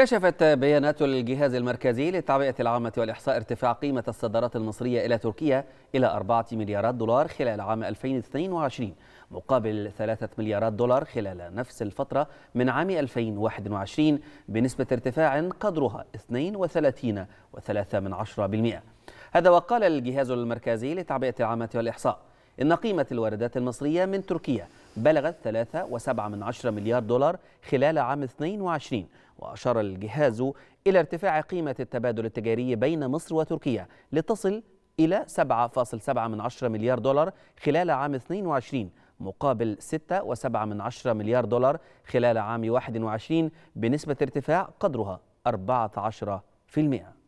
كشفت بيانات الجهاز المركزي للتعبئة العامة والإحصاء ارتفاع قيمة الصادرات المصرية إلى تركيا إلى 4 مليارات دولار خلال عام 2022 مقابل 3 مليارات دولار خلال نفس الفترة من عام 2021 بنسبة ارتفاع قدرها 32.3% هذا وقال الجهاز المركزي للتعبئة العامة والإحصاء إن قيمة الواردات المصرية من تركيا بلغت 3.7 مليار دولار خلال عام 22 وأشار الجهاز إلى ارتفاع قيمة التبادل التجاري بين مصر وتركيا لتصل إلى 7.7 من عشرة مليار دولار خلال عام 22 مقابل 6.7 من عشرة مليار دولار خلال عام 21 بنسبة ارتفاع قدرها 14%